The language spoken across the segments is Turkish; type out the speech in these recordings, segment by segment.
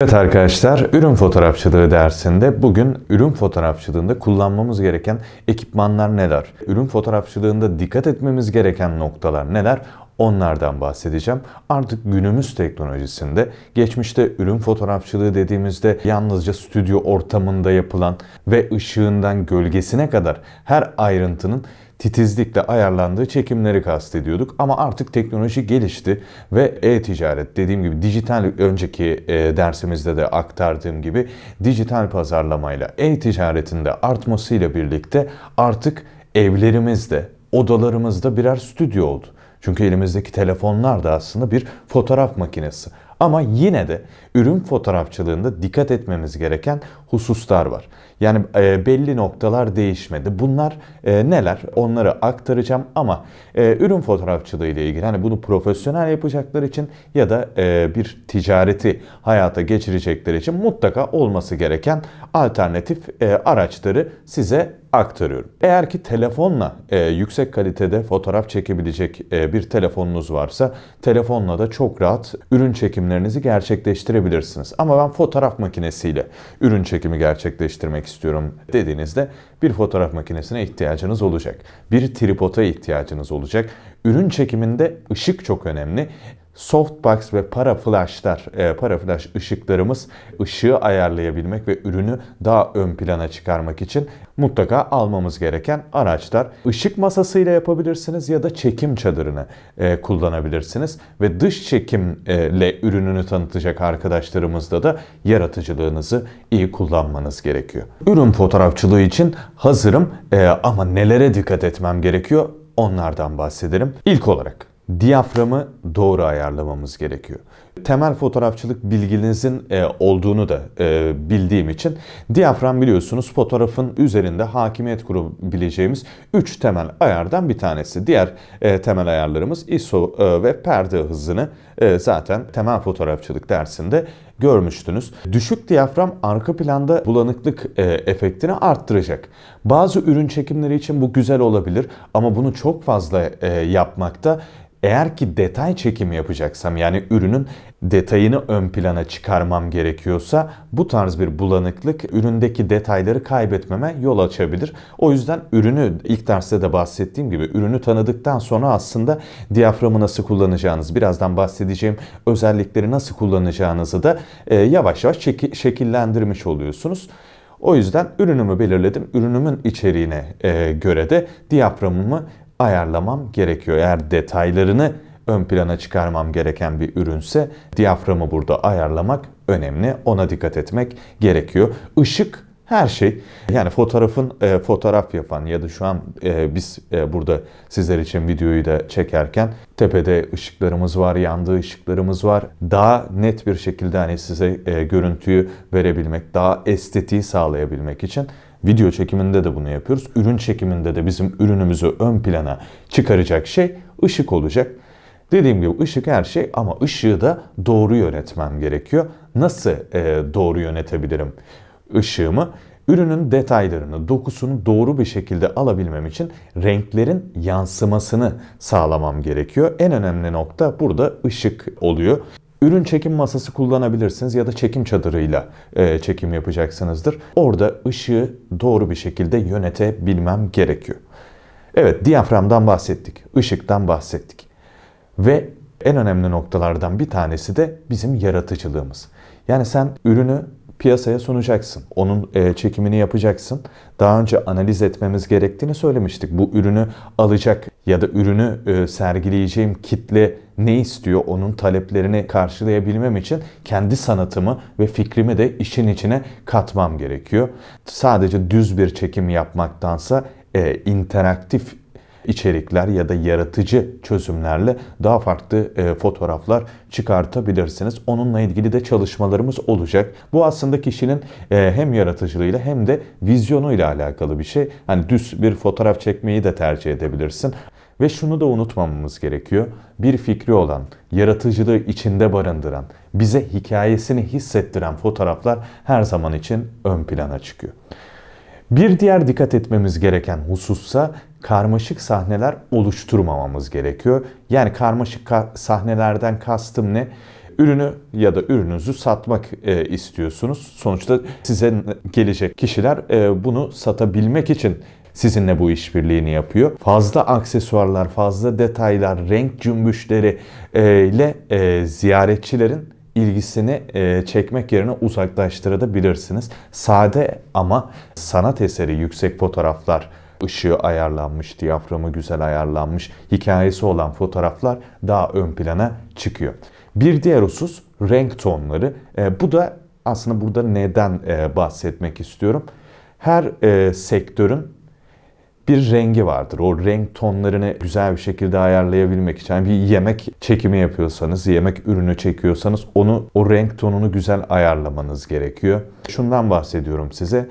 Evet arkadaşlar, ürün fotoğrafçılığı dersinde bugün ürün fotoğrafçılığında kullanmamız gereken ekipmanlar neler? Ürün fotoğrafçılığında dikkat etmemiz gereken noktalar neler? Onlardan bahsedeceğim. Artık günümüz teknolojisinde geçmişte ürün fotoğrafçılığı dediğimizde yalnızca stüdyo ortamında yapılan ve ışığından gölgesine kadar her ayrıntının titizlikle ayarlandığı çekimleri kastediyorduk. Ama artık teknoloji gelişti ve e-ticaret dediğim gibi dijital önceki e, dersimizde de aktardığım gibi dijital pazarlamayla e-ticaretin de artmasıyla birlikte artık evlerimizde, odalarımızda birer stüdyo oldu. Çünkü elimizdeki telefonlar da aslında bir fotoğraf makinesi. Ama yine de ürün fotoğrafçılığında dikkat etmemiz gereken hususlar var. Yani e, belli noktalar değişmedi. Bunlar e, neler? Onları aktaracağım ama e, ürün fotoğrafçılığı ile ilgili hani bunu profesyonel yapacaklar için ya da bir ticareti hayata geçirecekler için mutlaka olması gereken alternatif araçları size aktarıyorum. Eğer ki telefonla e, yüksek kalitede fotoğraf çekebilecek e, bir telefonunuz varsa telefonla da çok rahat ürün çekimlerinizi gerçekleştirebilirsiniz. Ama ben fotoğraf makinesiyle ürün çekimlerinizi çekimi gerçekleştirmek istiyorum dediğinizde bir fotoğraf makinesine ihtiyacınız olacak. Bir tripod'a ihtiyacınız olacak. Ürün çekiminde ışık çok önemli softbox ve para flashlar, e, para flash ışıklarımız ışığı ayarlayabilmek ve ürünü daha ön plana çıkarmak için mutlaka almamız gereken araçlar. Işık masasıyla yapabilirsiniz ya da çekim çadırını e, kullanabilirsiniz ve dış çekimle ürününü tanıtacak arkadaşlarımızda da yaratıcılığınızı iyi kullanmanız gerekiyor. Ürün fotoğrafçılığı için hazırım e, ama nelere dikkat etmem gerekiyor onlardan bahsedelim. İlk olarak diyaframı doğru ayarlamamız gerekiyor temel fotoğrafçılık bilginizin e, olduğunu da e, bildiğim için diyafram biliyorsunuz fotoğrafın üzerinde hakimiyet kurabileceğimiz 3 temel ayardan bir tanesi. Diğer e, temel ayarlarımız ISO e, ve perde hızını e, zaten temel fotoğrafçılık dersinde görmüştünüz. Düşük diyafram arka planda bulanıklık e, efektini arttıracak. Bazı ürün çekimleri için bu güzel olabilir ama bunu çok fazla e, yapmakta eğer ki detay çekimi yapacaksam yani ürünün detayını ön plana çıkarmam gerekiyorsa bu tarz bir bulanıklık üründeki detayları kaybetmeme yol açabilir. O yüzden ürünü ilk derste de bahsettiğim gibi ürünü tanıdıktan sonra aslında diyaframı nasıl kullanacağınız, birazdan bahsedeceğim özellikleri nasıl kullanacağınızı da e, yavaş yavaş şekillendirmiş oluyorsunuz. O yüzden ürünümü belirledim. Ürünümün içeriğine e, göre de diyaframımı ayarlamam gerekiyor. Eğer detaylarını ön plana çıkarmam gereken bir ürünse diyaframı burada ayarlamak önemli. Ona dikkat etmek gerekiyor. Işık her şey yani fotoğrafın e, fotoğraf yapan ya da şu an e, biz e, burada sizler için videoyu da çekerken tepede ışıklarımız var, yandığı ışıklarımız var. Daha net bir şekilde hani size e, görüntüyü verebilmek, daha estetiği sağlayabilmek için video çekiminde de bunu yapıyoruz. Ürün çekiminde de bizim ürünümüzü ön plana çıkaracak şey ışık olacak. Dediğim gibi ışık her şey ama ışığı da doğru yönetmem gerekiyor. Nasıl e, doğru yönetebilirim ışığımı? Ürünün detaylarını, dokusunu doğru bir şekilde alabilmem için renklerin yansımasını sağlamam gerekiyor. En önemli nokta burada ışık oluyor. Ürün çekim masası kullanabilirsiniz ya da çekim çadırıyla e, çekim yapacaksınızdır. Orada ışığı doğru bir şekilde yönetebilmem gerekiyor. Evet diyaframdan bahsettik, ışıktan bahsettik. Ve en önemli noktalardan bir tanesi de bizim yaratıcılığımız. Yani sen ürünü piyasaya sunacaksın. Onun e, çekimini yapacaksın. Daha önce analiz etmemiz gerektiğini söylemiştik. Bu ürünü alacak ya da ürünü e, sergileyeceğim kitle ne istiyor onun taleplerini karşılayabilmem için kendi sanatımı ve fikrimi de işin içine katmam gerekiyor. Sadece düz bir çekim yapmaktansa e, interaktif içerikler ya da yaratıcı çözümlerle daha farklı e, fotoğraflar çıkartabilirsiniz. Onunla ilgili de çalışmalarımız olacak. Bu aslında kişinin e, hem yaratıcılığıyla hem de vizyonuyla alakalı bir şey. Hani düz bir fotoğraf çekmeyi de tercih edebilirsin. Ve şunu da unutmamamız gerekiyor. Bir fikri olan, yaratıcılığı içinde barındıran, bize hikayesini hissettiren fotoğraflar her zaman için ön plana çıkıyor. Bir diğer dikkat etmemiz gereken husussa karmaşık sahneler oluşturmamamız gerekiyor. Yani karmaşık ka sahnelerden kastım ne? ürünü ya da ürününüzü satmak e, istiyorsunuz. Sonuçta size gelecek kişiler e, bunu satabilmek için sizinle bu işbirliğini yapıyor. Fazla aksesuarlar, fazla detaylar, renk cümbüşleri e, ile e, ziyaretçilerin ilgisini e, çekmek yerine uzaklaştırabilirsiniz. Sade ama sanat eseri yüksek fotoğraflar ışığı ayarlanmış, diyaframı güzel ayarlanmış, hikayesi olan fotoğraflar daha ön plana çıkıyor. Bir diğer husus renk tonları. E, bu da aslında burada neden e, bahsetmek istiyorum. Her e, sektörün bir rengi vardır. O renk tonlarını güzel bir şekilde ayarlayabilmek için yani bir yemek çekimi yapıyorsanız, yemek ürünü çekiyorsanız onu o renk tonunu güzel ayarlamanız gerekiyor. Şundan bahsediyorum size.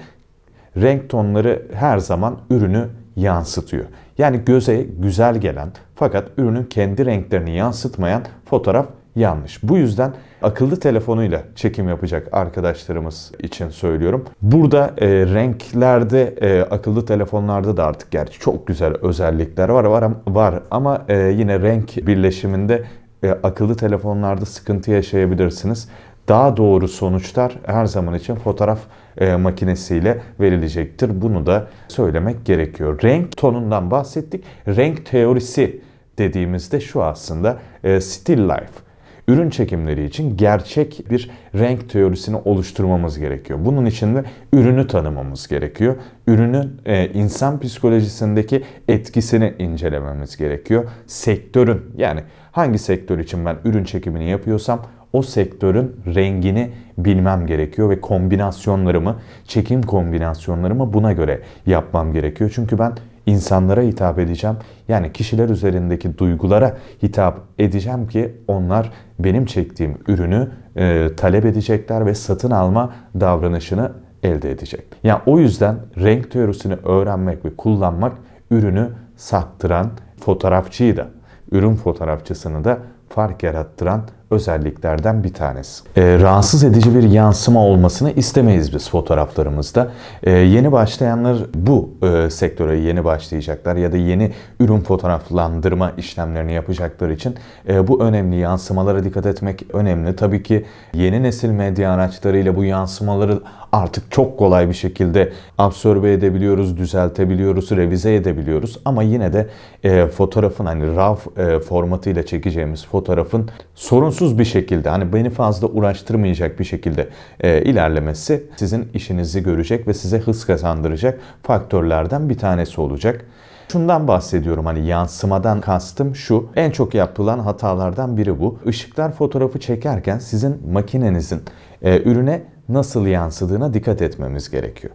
Renk tonları her zaman ürünü yansıtıyor. Yani göze güzel gelen fakat ürünün kendi renklerini yansıtmayan fotoğraf yanlış. Bu yüzden akıllı telefonuyla çekim yapacak arkadaşlarımız için söylüyorum. Burada e, renklerde e, akıllı telefonlarda da artık gerçi çok güzel özellikler var var var ama e, yine renk birleşiminde e, akıllı telefonlarda sıkıntı yaşayabilirsiniz. Daha doğru sonuçlar her zaman için fotoğraf e, makinesiyle verilecektir. Bunu da söylemek gerekiyor. Renk tonundan bahsettik. Renk teorisi dediğimizde şu aslında e, still life ürün çekimleri için gerçek bir renk teorisini oluşturmamız gerekiyor. Bunun için de ürünü tanımamız gerekiyor. Ürünün e, insan psikolojisindeki etkisini incelememiz gerekiyor. Sektörün yani hangi sektör için ben ürün çekimini yapıyorsam o sektörün rengini bilmem gerekiyor ve kombinasyonlarımı, çekim kombinasyonlarımı buna göre yapmam gerekiyor. Çünkü ben insanlara hitap edeceğim. Yani kişiler üzerindeki duygulara hitap edeceğim ki onlar benim çektiğim ürünü e, talep edecekler ve satın alma davranışını elde edecek. Yani o yüzden renk teorisini öğrenmek ve kullanmak ürünü sattıran fotoğrafçıyı da, ürün fotoğrafçısını da fark yarattıran özelliklerden bir tanesi. E, rahatsız edici bir yansıma olmasını istemeyiz biz fotoğraflarımızda. E, yeni başlayanlar bu e, sektöre yeni başlayacaklar ya da yeni ürün fotoğraflandırma işlemlerini yapacaklar için e, bu önemli yansımalara dikkat etmek önemli. Tabii ki yeni nesil medya araçlarıyla bu yansımaları artık çok kolay bir şekilde absorbe edebiliyoruz, düzeltebiliyoruz, revize edebiliyoruz. Ama yine de e, fotoğrafın hani RAW e, formatıyla çekeceğimiz fotoğrafın sorunsuz bir şekilde hani beni fazla uğraştırmayacak bir şekilde e, ilerlemesi sizin işinizi görecek ve size hız kazandıracak faktörlerden bir tanesi olacak. Şundan bahsediyorum hani yansımadan kastım şu. En çok yapılan hatalardan biri bu. Işıklar fotoğrafı çekerken sizin makinenizin e, ürüne nasıl yansıdığına dikkat etmemiz gerekiyor.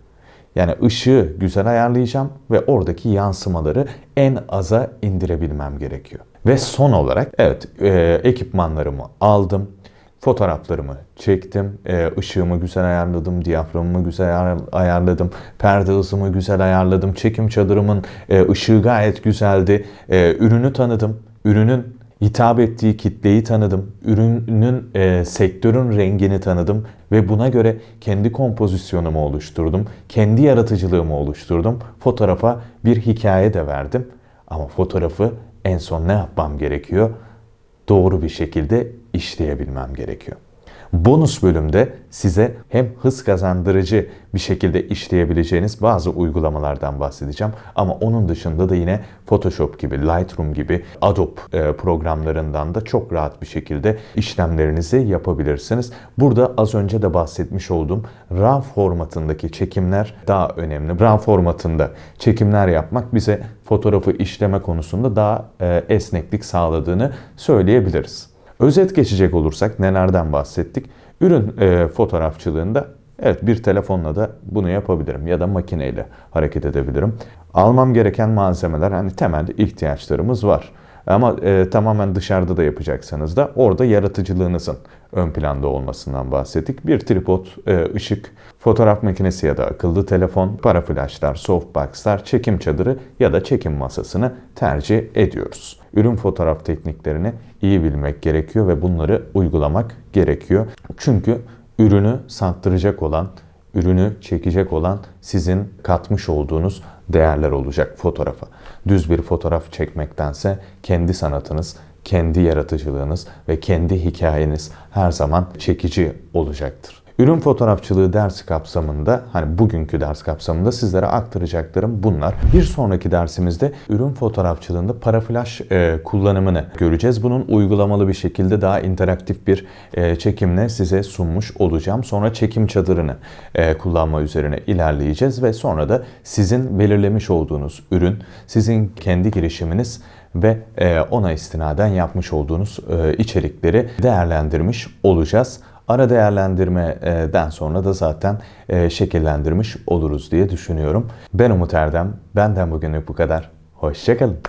Yani ışığı güzel ayarlayacağım ve oradaki yansımaları en aza indirebilmem gerekiyor. Ve son olarak evet e, ekipmanlarımı aldım. Fotoğraflarımı çektim, e, ışığımı güzel ayarladım, diyaframımı güzel ayarladım, perde hızımı güzel ayarladım, çekim çadırımın e, ışığı gayet güzeldi, e, ürünü tanıdım, ürünün Hitap ettiği kitleyi tanıdım, ürünün, e, sektörün rengini tanıdım ve buna göre kendi kompozisyonumu oluşturdum, kendi yaratıcılığımı oluşturdum. Fotoğrafa bir hikaye de verdim ama fotoğrafı en son ne yapmam gerekiyor? Doğru bir şekilde işleyebilmem gerekiyor. Bonus bölümde size hem hız kazandırıcı bir şekilde işleyebileceğiniz bazı uygulamalardan bahsedeceğim. Ama onun dışında da yine Photoshop gibi, Lightroom gibi Adobe e, programlarından da çok rahat bir şekilde işlemlerinizi yapabilirsiniz. Burada az önce de bahsetmiş olduğum RAW formatındaki çekimler daha önemli. RAW formatında çekimler yapmak bize fotoğrafı işleme konusunda daha e, esneklik sağladığını söyleyebiliriz. Özet geçecek olursak nelerden bahsettik? Ürün e, fotoğrafçılığında evet bir telefonla da bunu yapabilirim ya da makineyle hareket edebilirim. Almam gereken malzemeler hani temelde ihtiyaçlarımız var. Ama e, tamamen dışarıda da yapacaksanız da orada yaratıcılığınızın ön planda olmasından bahsettik. Bir tripod, e, ışık, fotoğraf makinesi ya da akıllı telefon, para flaşlar, softboxlar, çekim çadırı ya da çekim masasını tercih ediyoruz. Ürün fotoğraf tekniklerini iyi bilmek gerekiyor ve bunları uygulamak gerekiyor. Çünkü ürünü sattıracak olan, ürünü çekecek olan sizin katmış olduğunuz değerler olacak fotoğrafa. Düz bir fotoğraf çekmektense kendi sanatınız, kendi yaratıcılığınız ve kendi hikayeniz her zaman çekici olacaktır. Ürün fotoğrafçılığı dersi kapsamında hani bugünkü ders kapsamında sizlere aktaracaklarım bunlar. Bir sonraki dersimizde ürün fotoğrafçılığında paraflaş e, kullanımını göreceğiz. Bunun uygulamalı bir şekilde daha interaktif bir e, çekimle size sunmuş olacağım. Sonra çekim çadırını e, kullanma üzerine ilerleyeceğiz ve sonra da sizin belirlemiş olduğunuz ürün, sizin kendi girişiminiz ve e, ona istinaden yapmış olduğunuz e, içerikleri değerlendirmiş olacağız. Ara değerlendirmeden sonra da zaten e, şekillendirmiş oluruz diye düşünüyorum. Ben Umut Erdem. Benden bugünlük bu kadar. Hoşçakalın.